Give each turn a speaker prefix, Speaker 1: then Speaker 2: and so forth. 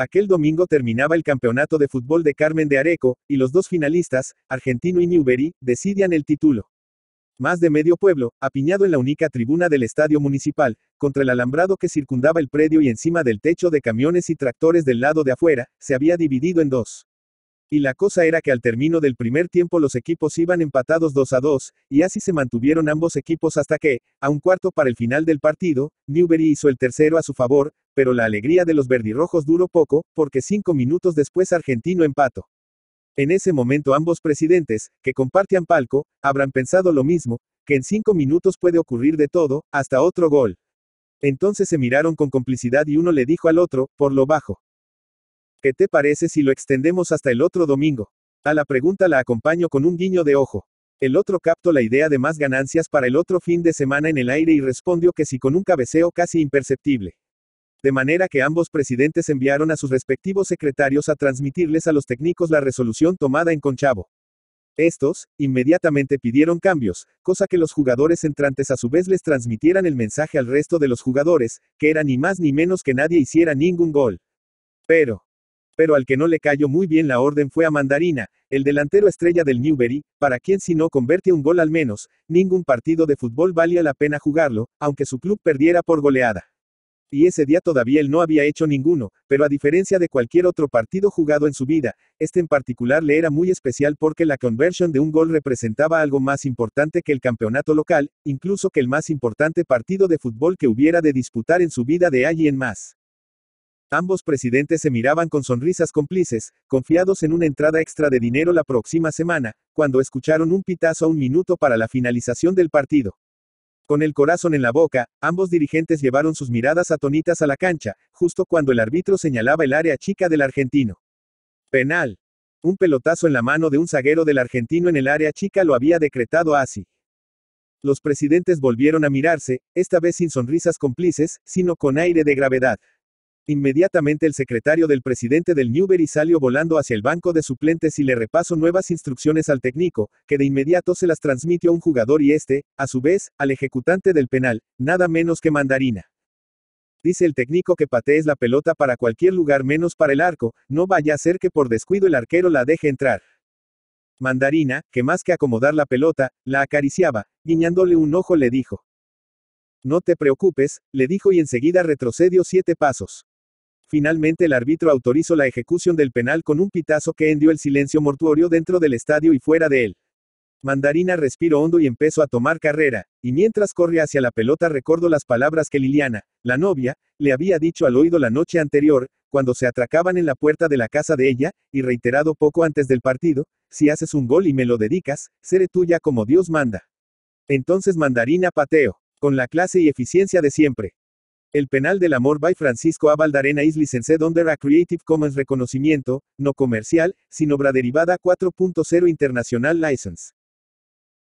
Speaker 1: Aquel domingo terminaba el campeonato de fútbol de Carmen de Areco, y los dos finalistas, Argentino y Newbery, decidían el título. Más de medio pueblo, apiñado en la única tribuna del estadio municipal, contra el alambrado que circundaba el predio y encima del techo de camiones y tractores del lado de afuera, se había dividido en dos. Y la cosa era que al término del primer tiempo los equipos iban empatados 2 a 2, y así se mantuvieron ambos equipos hasta que, a un cuarto para el final del partido, Newbery hizo el tercero a su favor, pero la alegría de los verdirrojos duró poco, porque cinco minutos después Argentino empató. En ese momento ambos presidentes, que compartían palco, habrán pensado lo mismo, que en cinco minutos puede ocurrir de todo, hasta otro gol. Entonces se miraron con complicidad y uno le dijo al otro, por lo bajo. ¿Qué te parece si lo extendemos hasta el otro domingo? A la pregunta la acompaño con un guiño de ojo. El otro captó la idea de más ganancias para el otro fin de semana en el aire y respondió que sí con un cabeceo casi imperceptible. De manera que ambos presidentes enviaron a sus respectivos secretarios a transmitirles a los técnicos la resolución tomada en Conchavo. Estos, inmediatamente pidieron cambios, cosa que los jugadores entrantes a su vez les transmitieran el mensaje al resto de los jugadores, que era ni más ni menos que nadie hiciera ningún gol. Pero, pero al que no le cayó muy bien la orden fue a Mandarina, el delantero estrella del Newbery, para quien si no convierte un gol al menos, ningún partido de fútbol valía la pena jugarlo, aunque su club perdiera por goleada. Y ese día todavía él no había hecho ninguno, pero a diferencia de cualquier otro partido jugado en su vida, este en particular le era muy especial porque la conversión de un gol representaba algo más importante que el campeonato local, incluso que el más importante partido de fútbol que hubiera de disputar en su vida de allí en más. Ambos presidentes se miraban con sonrisas cómplices, confiados en una entrada extra de dinero la próxima semana, cuando escucharon un pitazo a un minuto para la finalización del partido. Con el corazón en la boca, ambos dirigentes llevaron sus miradas atonitas a la cancha, justo cuando el árbitro señalaba el área chica del argentino. Penal. Un pelotazo en la mano de un zaguero del argentino en el área chica lo había decretado así. Los presidentes volvieron a mirarse, esta vez sin sonrisas cómplices, sino con aire de gravedad. Inmediatamente el secretario del presidente del Newbery salió volando hacia el banco de suplentes y le repasó nuevas instrucciones al técnico, que de inmediato se las transmitió a un jugador y este, a su vez, al ejecutante del penal, nada menos que mandarina. Dice el técnico que patees la pelota para cualquier lugar menos para el arco, no vaya a ser que por descuido el arquero la deje entrar. Mandarina, que más que acomodar la pelota, la acariciaba, guiñándole un ojo le dijo. No te preocupes, le dijo y enseguida retrocedió siete pasos. Finalmente el árbitro autorizó la ejecución del penal con un pitazo que hendió el silencio mortuorio dentro del estadio y fuera de él. Mandarina respiró hondo y empezó a tomar carrera, y mientras corre hacia la pelota recuerdo las palabras que Liliana, la novia, le había dicho al oído la noche anterior, cuando se atracaban en la puerta de la casa de ella, y reiterado poco antes del partido, si haces un gol y me lo dedicas, seré tuya como Dios manda. Entonces Mandarina pateó, con la clase y eficiencia de siempre. El penal del amor by Francisco A. Valdarena is licensed under a Creative Commons reconocimiento, no comercial, sin obra derivada 4.0 International License.